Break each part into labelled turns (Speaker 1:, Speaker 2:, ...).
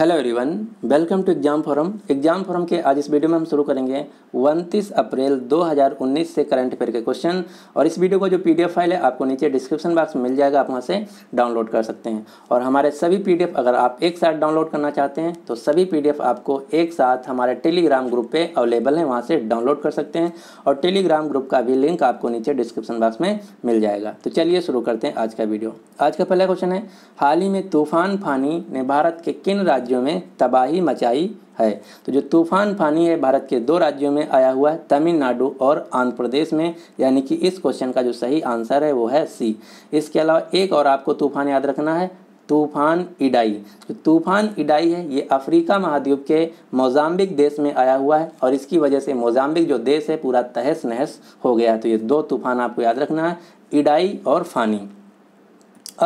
Speaker 1: hello everyone welcome to exam forum exam forum के आज इस वीडियो में हम शुरू करेंगे 29 अप्रैल 2019 से करंट अफेयर के क्वेश्चन और इस वीडियो का जो पीडीएफ फाइल है आपको नीचे डिस्क्रिप्शन बॉक्स में मिल जाएगा आप वहां से डाउनलोड कर सकते हैं और हमारे सभी पीडीएफ अगर आप एक साथ डाउनलोड करना चाहते हैं तो सभी पी आपको एक साथ हमारे टेलीग्राम ग्रुप पर अवेलेबल है वहाँ से डाउनलोड कर सकते हैं और टेलीग्राम ग्रुप का भी लिंक आपको नीचे डिस्क्रिप्शन बॉक्स में मिल जाएगा तो चलिए शुरू करते हैं आज का वीडियो आज का पहला क्वेश्चन है हाल ही में तूफान फानी ने भारत के किन राज्यों राज्यों में तबाही मचाई है तो जो तूफान फानी है भारत के दो राज्यों में आया हुआ है तमिलनाडु और आंध्र प्रदेश में यानी कि इस क्वेश्चन का जो सही आंसर है वो है सी इसके अलावा एक और आपको तूफान याद रखना है तूफान इडाई तो तूफान इडाई है ये अफ्रीका महाद्वीप के मोजाम्बिक देश में आया हुआ है और इसकी वजह से मोजाम्बिक जो देश है पूरा तहस नहस हो गया है तो ये दो तूफान आपको याद रखना है इडाई और फानी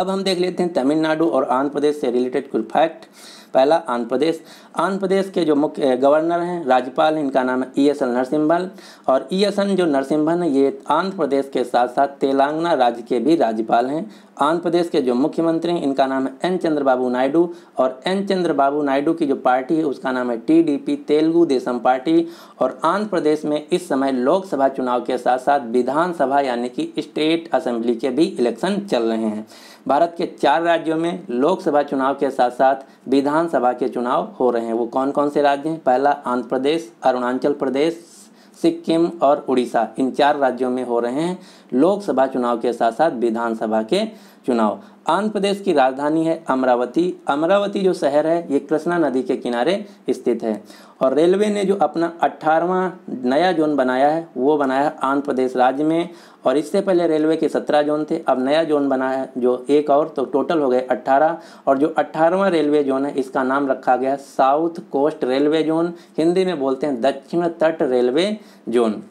Speaker 1: अब हम देख लेते हैं तमिलनाडु और आंध्र प्रदेश से रिलेटेड कुछ फैक्ट पहला आंध्र प्रदेश आंध्र प्रदेश के जो मुख्य गवर्नर हैं राज्यपाल हैं इनका नाम है E e S L Narasimhan और ई एस एन जो नरसिम्हन है ये आंध्र प्रदेश के साथ साथ तेलंगाना राज्य के भी राज्यपाल हैं आंध्र प्रदेश के जो मुख्यमंत्री हैं इनका नाम है एन चंद्रबाबू नायडू और एन चंद्रबाबू नायडू की जो पार्टी है उसका नाम है टीडीपी तेलुगु देशम पार्टी और आंध्र प्रदेश में इस समय लोकसभा चुनाव के साथ साथ विधानसभा यानी कि स्टेट असेंबली के भी इलेक्शन चल रहे हैं भारत के चार राज्यों में लोकसभा चुनाव के साथ साथ विधान विधानसभा के चुनाव हो रहे हैं वो कौन कौन से राज्य हैं पहला आंध्र प्रदेश अरुणाचल प्रदेश सिक्किम और उड़ीसा इन चार राज्यों में हो रहे हैं लोकसभा चुनाव के साथ साथ विधानसभा के चुनाव आंध्र प्रदेश की राजधानी है अमरावती अमरावती जो शहर है ये कृष्णा नदी के किनारे स्थित है और रेलवे ने जो अपना अट्ठारहवां नया जोन बनाया है वो बनाया है आंध्र प्रदेश राज्य में और इससे पहले रेलवे के सत्रह जोन थे अब नया जोन बनाया है जो एक और तो टोटल हो गए अट्ठारह और जो अट्ठारहवां रेलवे जोन है इसका नाम रखा गया South Coast railway zone Hindi में बोलते हैं दक्षिण तट रेलवे जोन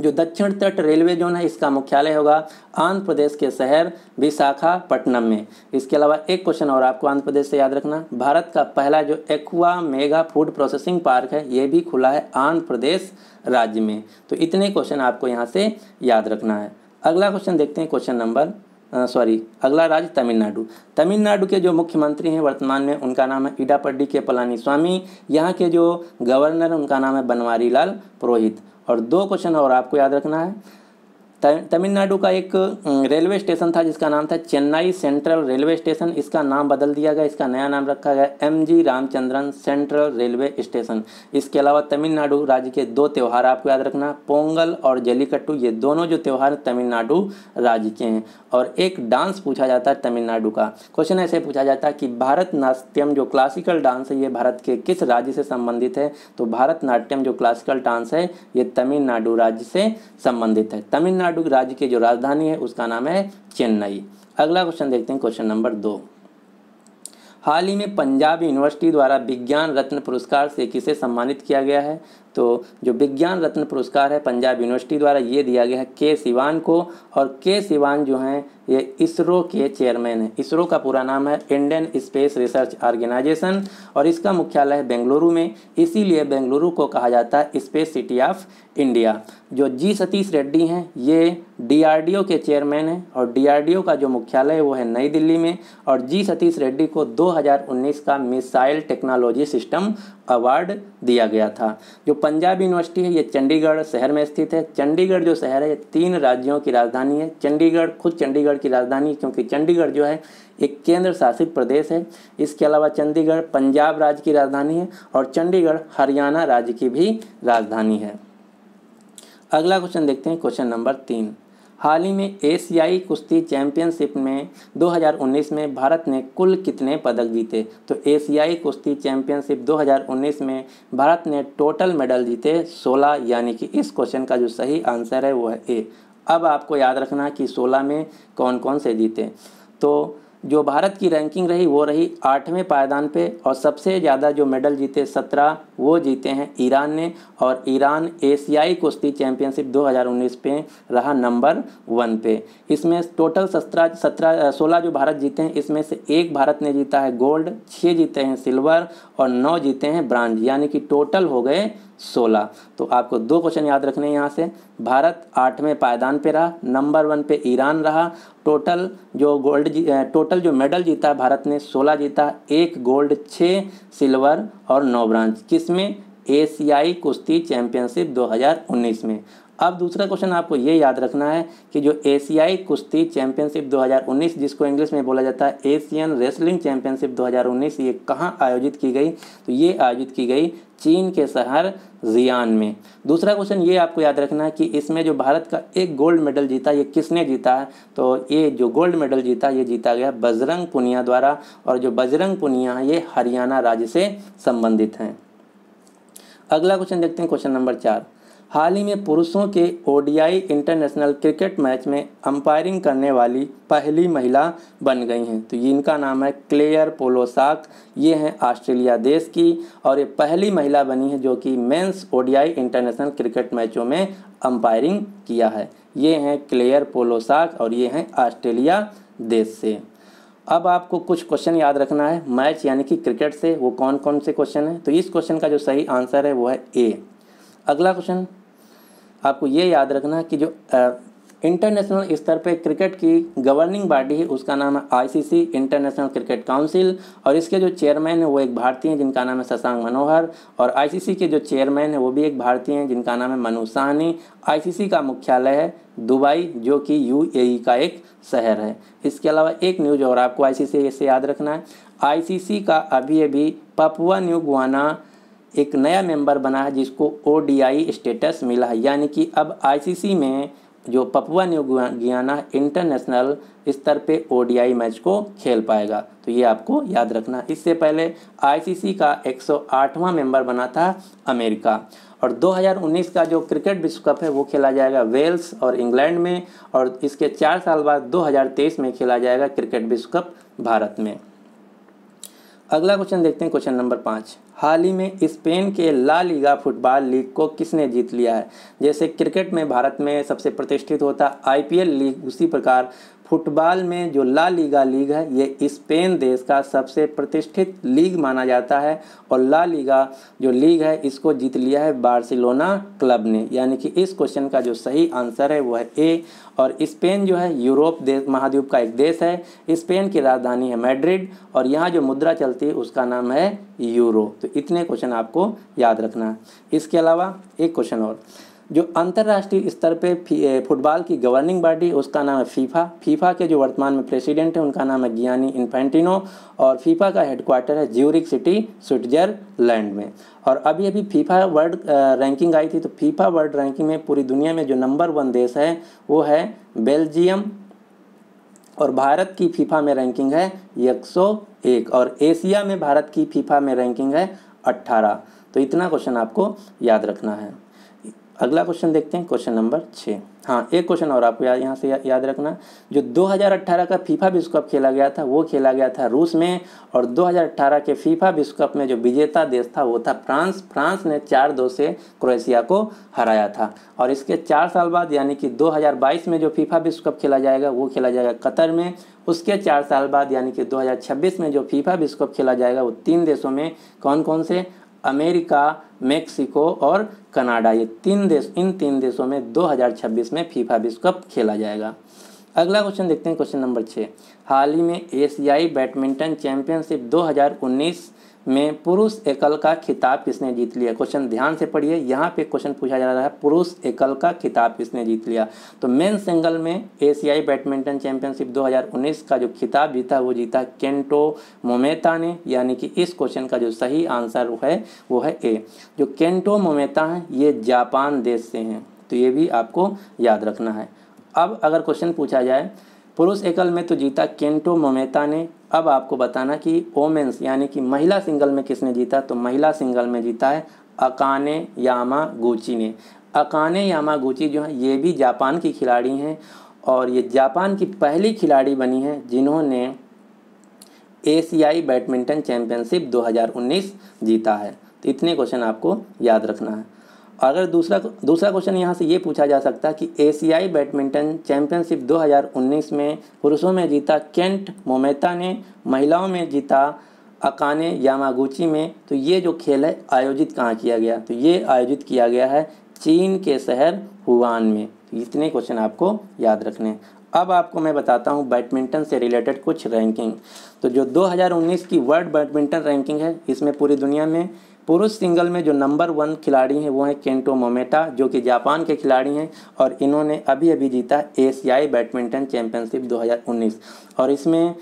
Speaker 1: जो दक्षिण तट रेलवे जोन है इसका मुख्यालय होगा आंध्र प्रदेश के शहर विशाखापट्टनम में इसके अलावा एक क्वेश्चन और आपको आंध्र प्रदेश से याद रखना भारत का पहला जो aqua mega food processing park है ये भी खुला है आंध्र प्रदेश राज्य में तो इतने क्वेश्चन आपको यहाँ से याद रखना है अगला क्वेश्चन देखते हैं क्वेश्चन नंबर सॉरी अगला राज्य तमिलनाडु तमिलनाडु के जो मुख्यमंत्री हैं वर्तमान में उनका नाम है इडापड्डी के पलानी स्वामी यहाँ के जो गवर्नर उनका नाम है बनवारी लाल पुरोहित और दो क्वेश्चन और आपको याद रखना है तमिलनाडु का एक रेलवे स्टेशन था जिसका नाम था चेन्नई सेंट्रल रेलवे स्टेशन इसका नाम बदल दिया गया इसका नया नाम रखा गया M G Ramachandran central railway station इसके अलावा तमिलनाडु राज्य के दो त्यौहार आपको याद रखना पोंगल और जलीकट्टू ये दोनों जो त्यौहार तमिलनाडु राज्य के हैं और एक डांस पूछा जाता है तमिलनाडु का क्वेश्चन ऐसे पूछा जाता है कि भारतनाट्यम जो क्लासिकल डांस है ये भारत के किस राज्य से संबंधित है तो भारतनाट्यम जो क्लासिकल डांस है ये तमिलनाडु राज्य से संबंधित है तमिलनाडु तमिलनाडु राज्य की जो राजधानी है उसका नाम है चेन्नई अगला क्वेश्चन देखते हैं क्वेश्चन नंबर दो हाल ही में पंजाब यूनिवर्सिटी द्वारा विज्ञान रत्न पुरस्कार से किसे सम्मानित किया गया है तो जो विज्ञान रत्न पुरस्कार है पंजाब यूनिवर्सिटी द्वारा ये दिया गया है के सिवान को और के सिवान जो हैं ये इसरो के चेयरमैन हैं इसरो का पूरा नाम है इंडियन स्पेस रिसर्च ऑर्गेनाइजेशन और इसका मुख्यालय है बेंगलुरु में इसीलिए बेंगलुरु को कहा जाता है स्पेस सिटी ऑफ इंडिया जो जी सतीश रेड्डी हैं ये डीआरडीओ के चेयरमैन हैं और डीआरडीओ का जो मुख्यालय है वो है नई दिल्ली में और जी सतीश रेड्डी को 2019 का मिसाइल टेक्नोलॉजी सिस्टम अवार्ड दिया गया था जो पंजाब यूनिवर्सिटी है ये चंडीगढ़ शहर में स्थित है चंडीगढ़ जो शहर है ये तीन राज्यों की राजधानी है चंडीगढ़ खुद चंडीगढ़ की राजधानी क्योंकि चंडीगढ़ जो है एक केंद्र शासित प्रदेश है इसके अलावा चंडीगढ़ पंजाब राज्य की राजधानी है और चंडीगढ़ हरियाणा राज्य की भी राजधानी है अगला क्वेश्चन देखते हैं क्वेश्चन नंबर तीन हाल ही में एशियाई कुश्ती चैंपियनशिप में 2019 में भारत ने कुल कितने पदक जीते तो एशियाई कुश्ती चैंपियनशिप 2019 में भारत ने टोटल मेडल जीते 16 यानी कि इस क्वेश्चन का जो सही आंसर है वो है ए अब आपको याद रखना कि 16 में कौन कौन से जीते तो जो भारत की रैंकिंग रही वो रही आठवें पायदान पे और सबसे ज़्यादा जो मेडल जीते सत्रह वो जीते हैं ईरान ने और ईरान एशियाई कुश्ती चैंपियनशिप 2019 पे रहा नंबर वन पे इसमें टोटल सत्रह सत्रह सोलह जो भारत जीते हैं इसमें से एक भारत ने जीता है गोल्ड छः जीते हैं सिल्वर और नौ जीते हैं ब्रांज यानी कि टोटल हो गए सोलह तो आपको दो क्वेश्चन याद रखने हैं यहाँ से भारत आठवें पायदान पे रहा नंबर वन पे ईरान रहा टोटल जो गोल्ड टोटल जो मेडल जीता भारत ने सोलह जीता एक गोल्ड छः सिल्वर और नौ ब्रांच किस में एशियाई कुश्ती चैंपियनशिप 2019 में अब दूसरा क्वेश्चन आपको ये याद रखना है कि जो एशियाई कुश्ती चैंपियनशिप 2019 जिसको इंग्लिश में बोला जाता है एशियन रेसलिंग चैंपियनशिप 2019 ये कहाँ आयोजित की गई तो ये आयोजित की गई चीन के शहर जियान में दूसरा क्वेश्चन ये आपको याद रखना है कि इसमें जो भारत का एक गोल्ड मेडल जीता ये किसने जीता है तो ये जो गोल्ड मेडल जीता ये जीता गया बजरंग पुनिया द्वारा और जो बजरंग पुनिया है ये हरियाणा राज्य से संबंधित हैं अगला क्वेश्चन देखते हैं क्वेश्चन नंबर चार हाल ही में पुरुषों के ओडीआई इंटरनेशनल क्रिकेट मैच में अंपायरिंग करने वाली पहली महिला बन गई हैं तो इनका नाम है क्लेयर पोलोसाक ये हैं ऑस्ट्रेलिया देश की और ये पहली महिला बनी है जो कि मेंस ओडीआई इंटरनेशनल क्रिकेट मैचों में अंपायरिंग किया है ये हैं क्लेयर पोलोसाक और ये हैं ऑस्ट्रेलिया देश से अब आपको कुछ क्वेश्चन याद रखना है मैच यानी कि क्रिकेट से वो कौन कौन से क्वेश्चन हैं तो इस क्वेश्चन का जो सही आंसर है वो है ए अगला क्वेश्चन आपको ये याद रखना कि जो इंटरनेशनल स्तर पे क्रिकेट की गवर्निंग बॉडी है उसका नाम है आईसीसी इंटरनेशनल क्रिकेट काउंसिल और इसके जो चेयरमैन है वो एक भारतीय हैं जिनका नाम है शशांक मनोहर और आईसीसी के जो चेयरमैन है वो भी एक भारतीय हैं जिनका नाम है मनु साहनी आईसीसी का मुख्यालय है दुबई जो कि यूएई e का एक शहर है इसके अलावा एक न्यूज और आपको आई से याद रखना है आई का अभी अभी पपुआ न्यू गुआना एक नया मेंबर बना है जिसको ओ स्टेटस मिला है यानी कि अब आईसीसी में जो पपुआ न्यू गियाना इंटरनेशनल स्तर पे ओ मैच को खेल पाएगा तो ये आपको याद रखना इससे पहले आईसीसी का 108वां मेंबर बना था अमेरिका और 2019 का जो क्रिकेट विश्व कप है वो खेला जाएगा वेल्स और इंग्लैंड में और इसके चार साल बाद 2023 में खेला जाएगा क्रिकेट विश्व कप भारत में अगला क्वेश्चन देखते हैं क्वेश्चन नंबर पाँच हाल ही में स्पेन के ला लीगा फुटबॉल लीग को किसने जीत लिया है जैसे क्रिकेट में भारत में सबसे प्रतिष्ठित होता आईपीएल लीग उसी प्रकार फुटबॉल में जो ला लीगा लीग है ये स्पेन देश का सबसे प्रतिष्ठित लीग माना जाता है और ला लीगा जो लीग है इसको जीत लिया है बार्सिलोना क्लब ने यानी कि इस क्वेश्चन का जो सही आंसर है वह है ए और स्पेन जो है यूरोप देश महाद्वीप का एक देश है स्पेन की राजधानी है मैड्रिड और यहाँ जो मुद्रा चलती है उसका नाम है यूरो तो इतने क्वेश्चन आपको याद रखना है इसके अलावा एक क्वेश्चन और जो अंतर्राष्ट्रीय स्तर पे फुटबॉल की गवर्निंग बॉडी उसका नाम है फीफा फीफा के जो वर्तमान में प्रेसिडेंट हैं उनका नाम है गियानी इन्फेंटिनो और फीफा का हेडक्वार्टर है ज्यूरिक सिटी स्विट्जरलैंड में और अभी अभी फीफा वर्ल्ड रैंकिंग आई थी तो फीफा वर्ल्ड रैंकिंग में पूरी दुनिया में जो नंबर वन देश है वो है बेल्जियम और भारत की फीफा में रैंकिंग है 101 और एशिया में भारत की फीफा में रैंकिंग है 18 तो इतना क्वेश्चन आपको याद रखना है अगला क्वेश्चन देखते हैं क्वेश्चन नंबर छः हाँ एक क्वेश्चन और आपको याद यहाँ से या, याद रखना जो 2018 का फीफा विश्व कप खेला गया था वो खेला गया था रूस में और 2018 के फीफा विश्व कप में जो विजेता देश था वो था फ्रांस फ्रांस ने चार दो से क्रोएशिया को हराया था और इसके चार साल बाद यानी कि 2022 में जो फीफा विश्व कप खेला जाएगा वो खेला जाएगा कतर में उसके चार साल बाद यानी कि दो में जो फीफा विश्व कप खेला जाएगा वो तीन देशों में कौन कौन से अमेरिका मेक्सिको और कनाडा ये तीन देश इन तीन देशों में 2026 में फीफा विश्व कप खेला जाएगा अगला क्वेश्चन देखते हैं क्वेश्चन नंबर छः हाल ही में एशियाई बैडमिंटन चैंपियनशिप 2019 में पुरुष एकल का खिताब किसने जीत लिया क्वेश्चन ध्यान से पढ़िए यहाँ पे क्वेश्चन पूछा जा रहा है पुरुष एकल का खिताब किसने जीत लिया तो मेन सिंगल में एशियाई बैडमिंटन चैंपियनशिप 2019 का जो खिताब जीता वो जीता केंटो मोमेता ने यानी कि इस क्वेश्चन का जो सही आंसर है वो है ए जो केंटो मोमेता हैं ये जापान देश से हैं तो ये भी आपको याद रखना है अब अगर क्वेश्चन पूछा जाए पुरुष एकल में तो जीता केंटो मोमेता ने अब आपको बताना कि ओमेंस यानी कि महिला सिंगल में किसने जीता तो महिला सिंगल में जीता है अकाने यामा गुची ने अकाने यामा गुची जो है ये भी जापान की खिलाड़ी हैं और ये जापान की पहली खिलाड़ी बनी हैं जिन्होंने एशियाई बैडमिंटन चैम्पियनशिप 2019 जीता है तो इतने क्वेश्चन आपको याद रखना है अगर दूसरा दूसरा क्वेश्चन यहाँ से ये पूछा जा सकता है कि एशियाई बैडमिंटन चैंपियनशिप 2019 में पुरुषों में जीता केंट मोमेता ने महिलाओं में जीता अकाने यामागुची में तो ये जो खेल है आयोजित कहाँ किया गया तो ये आयोजित किया गया है चीन के शहर हुआन में तो इतने क्वेश्चन आपको याद रखने अब आपको मैं बताता हूँ बैडमिंटन से रिलेटेड कुछ रैंकिंग तो जो दो की वर्ल्ड बैडमिंटन रैंकिंग है इसमें पूरी दुनिया में पुरुष सिंगल में जो नंबर वन खिलाड़ी हैं वो हैं केंटो मोमेटा जो कि जापान के खिलाड़ी हैं और इन्होंने अभी अभी जीता एशियाई बैडमिंटन चैंपियनशिप 2019 और इसमें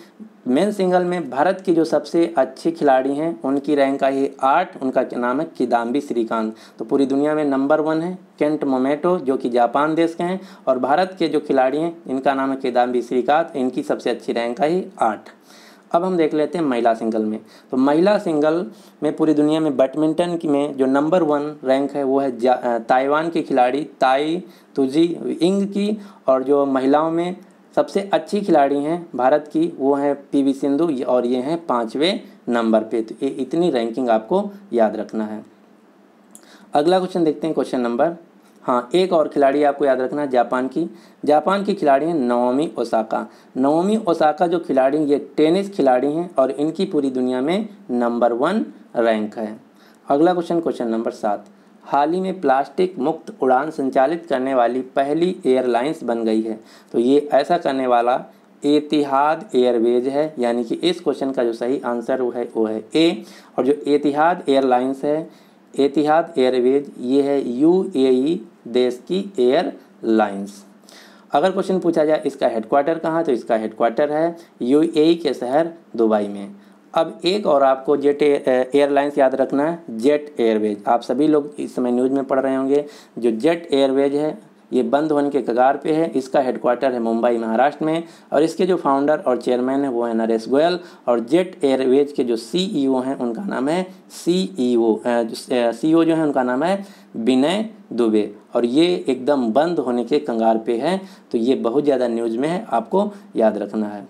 Speaker 1: मेन सिंगल में भारत की जो सबसे अच्छी खिलाड़ी हैं उनकी रैंक आई है आठ उनका नाम है किदाम्बी श्रीकांत तो पूरी दुनिया में नंबर वन है केंट मोमेटो जो कि जापान देश के हैं और भारत के जो खिलाड़ी हैं इनका नाम है किदाम्बी श्रीकांत इनकी सबसे अच्छी रैंक आई आठ अब हम देख लेते हैं महिला सिंगल में तो महिला सिंगल में पूरी दुनिया में बैडमिंटन की में जो नंबर वन रैंक है वो है ताइवान की खिलाड़ी ताई तुजी इंग की और जो महिलाओं में सबसे अच्छी खिलाड़ी हैं भारत की वो हैं पीवी सिंधु और ये हैं पाँचवें नंबर पे तो ये इतनी रैंकिंग आपको याद रखना है अगला क्वेश्चन देखते हैं क्वेश्चन नंबर हाँ एक और खिलाड़ी आपको याद रखना जापान की जापान की खिलाड़ी हैं नवमी ओसाका नवमी ओसाका जो खिलाड़ी ये टेनिस खिलाड़ी हैं और इनकी पूरी दुनिया में नंबर वन रैंक है अगला क्वेश्चन क्वेश्चन नंबर सात हाल ही में प्लास्टिक मुक्त उड़ान संचालित करने वाली पहली एयरलाइंस बन गई है तो ये ऐसा करने वाला एतिहाद एयरवेज है यानी कि इस क्वेश्चन का जो सही आंसर वो है वो है ए और जो एतिहाद एयरलाइंस है एतिहाद एयरवेज ये है यू ए देश की एयर लाइन्स अगर क्वेश्चन पूछा जाए इसका हेडक्वार्टर कहाँ तो इसका हेडक्वार्टर है यूएई e के शहर दुबई में अब एक और आपको जेट एयरलाइंस याद रखना है जेट एयरवेज आप सभी लोग इस समय न्यूज़ में पढ़ रहे होंगे जो जेट एयरवेज है ये बंद होने के कगार पे है इसका हेडक्वार्टर है मुंबई महाराष्ट्र में और इसके जो फाउंडर और चेयरमैन है वो है नरेश गोयल और जेट एयरवेज के जो सीईओ e हैं उनका नाम है सीईओ सीईओ e जो है उनका नाम है विनय दुबे और ये एकदम बंद होने के कंगार पे है तो ये बहुत ज़्यादा न्यूज में है आपको याद रखना है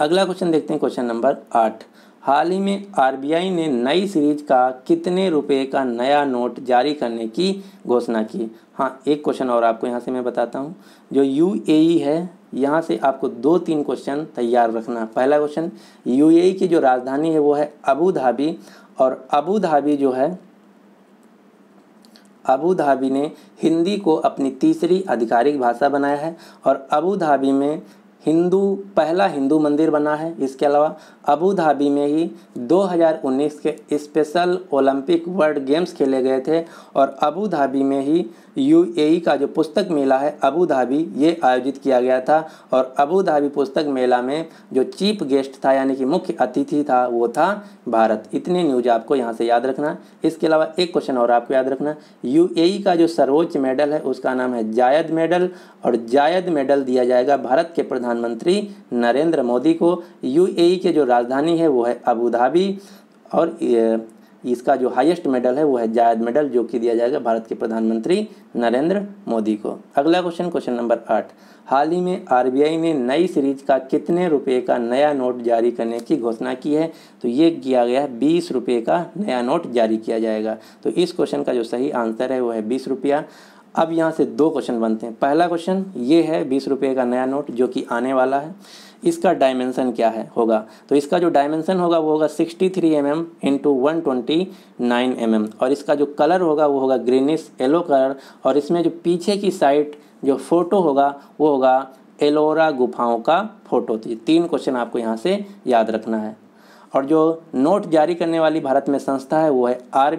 Speaker 1: अगला क्वेश्चन देखते हैं क्वेश्चन नंबर आठ हाल ही में आरबीआई ने नई सीरीज का कितने रुपए का नया नोट जारी करने की घोषणा की हाँ एक क्वेश्चन और आपको यहाँ से मैं बताता हूँ जो यू है यहाँ से आपको दो तीन क्वेश्चन तैयार रखना पहला क्वेश्चन यू की जो राजधानी है वो है अबू धाबी और अबू धाबी जो है अबू धाबी ने हिंदी को अपनी तीसरी आधिकारिक भाषा बनाया है और अबू धाबी में हिंदू पहला हिंदू मंदिर बना है इसके अलावा अबू धाबी में ही 2019 के स्पेशल ओलंपिक वर्ल्ड गेम्स खेले गए थे और अबू धाबी में ही यूएई का जो पुस्तक मेला है अबू धाबी ये आयोजित किया गया था और अबू धाबी पुस्तक मेला में जो चीफ गेस्ट था यानी कि मुख्य अतिथि था वो था भारत इतने न्यूज आपको यहाँ से याद रखना इसके अलावा एक क्वेश्चन और आपको याद रखना यू का जो सर्वोच्च मेडल है उसका नाम है जायद मेडल और जायद मेडल दिया जाएगा भारत के प्रधान प्रधानमंत्री नरेंद्र मोदी को यूएई के जो राजधानी है वो है अबू धाबी और इसका जो हाईएस्ट मेडल है वो है जायद मेडल जो कि दिया जाएगा भारत के प्रधानमंत्री नरेंद्र मोदी को अगला क्वेश्चन क्वेश्चन नंबर आठ हाल ही में आरबीआई ने नई सीरीज का कितने रुपए का नया नोट जारी करने की घोषणा की है तो ये किया गया है बीस रुपये का नया नोट जारी किया जाएगा तो इस क्वेश्चन का जो सही आंसर है वो है बीस रुपया अब यहाँ से दो क्वेश्चन बनते हैं पहला क्वेश्चन ये है बीस रुपये का नया नोट जो कि आने वाला है इसका डायमेंसन क्या है होगा तो इसका जो डायमेंसन होगा वो होगा 63 three M M into one twenty nine M M और इसका जो कलर होगा वो होगा ग्रीनिश येलो कलर और इसमें जो पीछे की साइड जो फ़ोटो होगा वो होगा एलोरा गुफाओं का फ़ोटो तो ये तीन क्वेश्चन आपको यहाँ से याद रखना है और जो नोट जारी करने वाली भारत में संस्था है वो है आर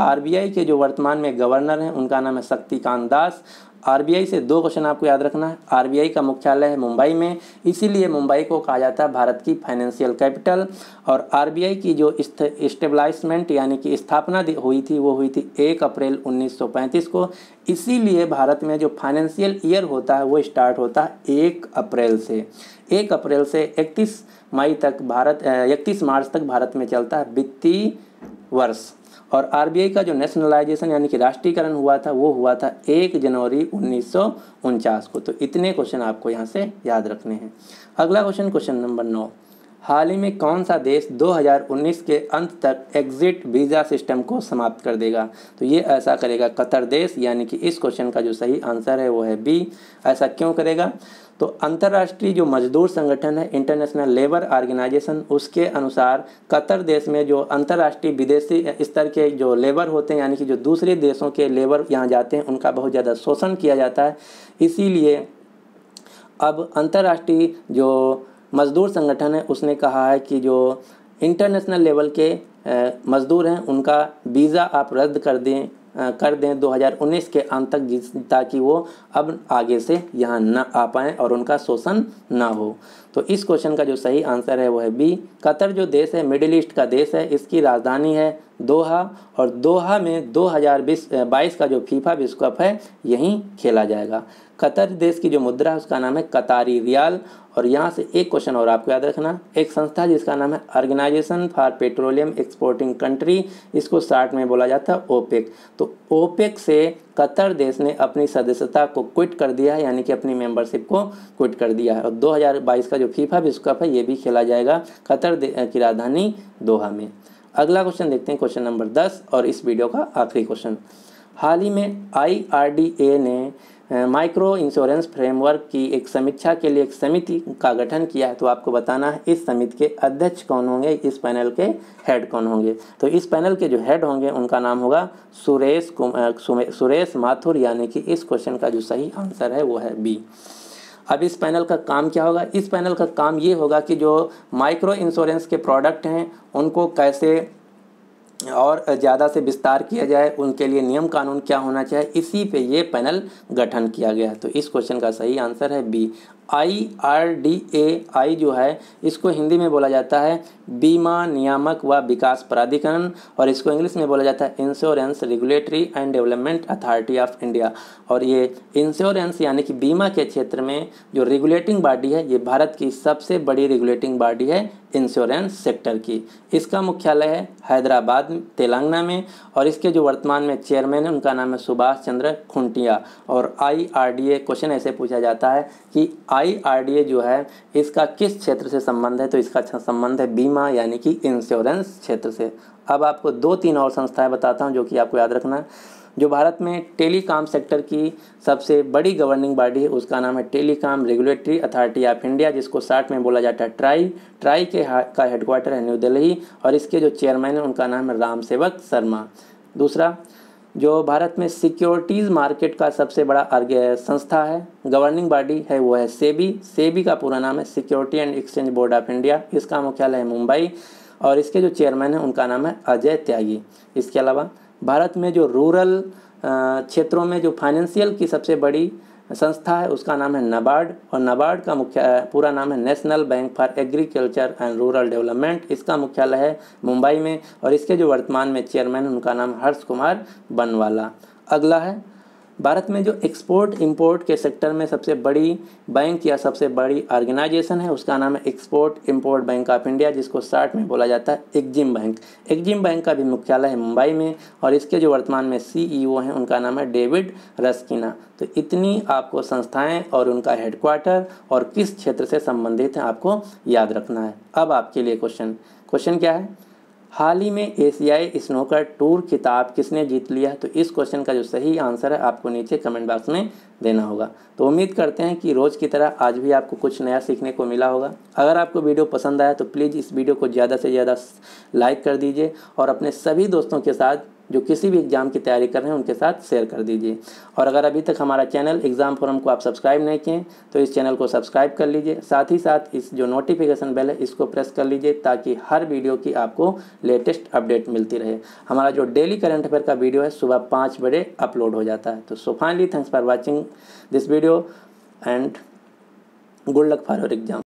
Speaker 1: आरबीआई के जो वर्तमान में गवर्नर हैं उनका नाम है शक्तिकांत दास आरबीआई से दो क्वेश्चन आपको याद रखना है आरबीआई का मुख्यालय है मुंबई में इसीलिए मुंबई को कहा जाता है भारत की फाइनेंशियल कैपिटल और आरबीआई की जो स्टेबलाइजमेंट यानी कि स्थापना हुई थी वो हुई थी एक अप्रैल 1935 को इसीलिए भारत में जो फाइनेंशियल ईयर होता है वो स्टार्ट होता है एक अप्रैल से एक अप्रैल से इकतीस मई तक भारत इकतीस मार्च तक भारत में चलता है वित्तीय वर्ष और आरबीआई का जो नेशनलाइजेशन यानी कि राष्ट्रीयकरण हुआ था वो हुआ था एक जनवरी उन्नीस को तो इतने क्वेश्चन आपको यहाँ से याद रखने हैं अगला क्वेश्चन क्वेश्चन नंबर नौ हाल ही में कौन सा देश 2019 के अंत तक एग्जिट वीज़ा सिस्टम को समाप्त कर देगा तो ये ऐसा करेगा कतर देश यानी कि इस क्वेश्चन का जो सही आंसर है वो है बी ऐसा क्यों करेगा तो अंतर्राष्ट्रीय जो मजदूर संगठन है इंटरनेशनल लेबर ऑर्गेनाइजेशन उसके अनुसार कतर देश में जो अंतर्राष्ट्रीय विदेशी स्तर के जो लेबर होते हैं यानी कि जो दूसरे देशों के लेबर यहाँ जाते हैं उनका बहुत ज़्यादा शोषण किया जाता है इसीलिए अब अंतर्राष्ट्रीय जो मज़दूर संगठन है उसने कहा है कि जो इंटरनेशनल लेवल के मज़दूर हैं उनका वीज़ा आप रद्द कर दें कर दें 2019 के अंत तक जिस ताकि वो अब आगे से यहाँ ना आ पाएँ और उनका शोषण ना हो तो इस क्वेश्चन का जो सही आंसर है वो है बी कतर जो देश है मिडिल ईस्ट का देश है इसकी राजधानी है दोहा और दोहा में 2020 22 का जो फीफा विश्व कप है यहीं खेला जाएगा कतर देश की जो मुद्रा है उसका नाम है कतारी रियाल और यहाँ से एक क्वेश्चन और आपको याद रखना एक संस्था जिसका नाम है organization for petroleum exporting country इसको शार्ट में बोला जाता है ओपेक तो ओपेक से कतर देश ने अपनी सदस्यता को क्विट कर दिया है यानी कि अपनी मेंबरशिप को क्विट कर दिया है और 2022 का जो फीफा विश्व कप है ये भी खेला जाएगा कतर की राजधानी दोहा में अगला क्वेश्चन देखते हैं क्वेश्चन नंबर दस और इस वीडियो का आखिरी क्वेश्चन हाल ही में आई ने माइक्रो इंश्योरेंस फ्रेमवर्क की एक समीक्षा के लिए एक समिति का गठन किया है तो आपको बताना है इस समिति के अध्यक्ष कौन होंगे इस पैनल के हेड कौन होंगे तो इस पैनल के जो हेड होंगे उनका नाम होगा सुरेश कुमार सुरेश माथुर यानी कि इस क्वेश्चन का जो सही आंसर है वो है बी अब इस पैनल का काम क्या होगा इस पैनल का काम ये होगा कि जो माइक्रो इंश्योरेंस के प्रोडक्ट हैं उनको कैसे और ज़्यादा से विस्तार किया जाए उनके लिए नियम कानून क्या होना चाहिए इसी पे ये पैनल गठन किया गया है तो इस क्वेश्चन का सही आंसर है B I R D A I जो है इसको हिंदी में बोला जाता है बीमा नियामक व विकास प्राधिकरण और इसको इंग्लिश में बोला जाता है insurance regulatory and development authority of India और ये इंश्योरेंस यानी कि बीमा के क्षेत्र में जो रेगुलेटिंग बॉडी है ये भारत की सबसे बड़ी रेगुलेटिंग बॉडी है इंश्योरेंस सेक्टर की इसका मुख्यालय है हैदराबाद तेलंगाना में और इसके जो वर्तमान में चेयरमैन है उनका नाम है सुभाष चंद्र खुंटिया और आई क्वेश्चन ऐसे पूछा जाता है कि आई जो है इसका किस क्षेत्र से संबंध है तो इसका संबंध है बीमा यानी कि इंश्योरेंस क्षेत्र से अब आपको दो तीन और संस्थाएं बताता हूँ जो कि आपको याद रखना है जो भारत में टेलीकॉम सेक्टर की सबसे बड़ी गवर्निंग बॉडी है उसका नाम है telecom regulatory authority of India जिसको साठ में बोला जाता है ट्राई ट्राई के का हेडक्वार्टर है न्यू दिल्ली और इसके जो चेयरमैन हैं उनका नाम है राम सेवक शर्मा दूसरा जो भारत में सिक्योरिटीज़ मार्केट का सबसे बड़ा संस्था है गवर्निंग बॉडी है वो है सेबी सेबी का पूरा नाम है security and exchange board of India इसका मुख्यालय है मुंबई और इसके जो चेयरमैन हैं उनका नाम है अजय त्यागी इसके अलावा भारत में जो रूरल क्षेत्रों में जो फाइनेंशियल की सबसे बड़ी संस्था है उसका नाम है नबार्ड और नबार्ड का मुख्य पूरा नाम है national bank for agriculture and rural development इसका मुख्यालय है मुंबई में और इसके जो वर्तमान में चेयरमैन उनका नाम हर्ष कुमार बनवाला अगला है भारत में जो एक्सपोर्ट इंपोर्ट के सेक्टर में सबसे बड़ी बैंक या सबसे बड़ी ऑर्गेनाइजेशन है उसका नाम है export import bank of India जिसको शार्ट में बोला जाता है एक्जिम बैंक एक्जिम बैंक का भी मुख्यालय है मुंबई में और इसके जो वर्तमान में सीईओ e हैं उनका नाम है डेविड रस्किना तो इतनी आपको संस्थाएँ और उनका हेडक्वार्टर और किस क्षेत्र से संबंधित हैं आपको याद रखना है अब आपके लिए क्वेश्चन क्वेश्चन क्या है हाल ही में एशियाई स्नोकर टूर खिताब किसने जीत लिया तो इस क्वेश्चन का जो सही आंसर है आपको नीचे कमेंट बॉक्स में देना होगा तो उम्मीद करते हैं कि रोज़ की तरह आज भी आपको कुछ नया सीखने को मिला होगा अगर आपको वीडियो पसंद आया तो प्लीज़ इस वीडियो को ज़्यादा से ज़्यादा लाइक कर दीजिए और अपने सभी दोस्तों के साथ जो किसी भी एग्ज़ाम की तैयारी कर रहे हैं उनके साथ शेयर कर दीजिए और अगर अभी तक हमारा चैनल एग्ज़ाम फोरम को आप सब्सक्राइब नहीं किए तो इस चैनल को सब्सक्राइब कर लीजिए साथ ही साथ इस जो नोटिफिकेशन बेल है इसको प्रेस कर लीजिए ताकि हर वीडियो की आपको लेटेस्ट अपडेट मिलती रहे हमारा जो डेली करंट अफेयर का वीडियो है सुबह पाँच बजे अपलोड हो जाता है तो so finally thanks for watching this video and good luck for your exam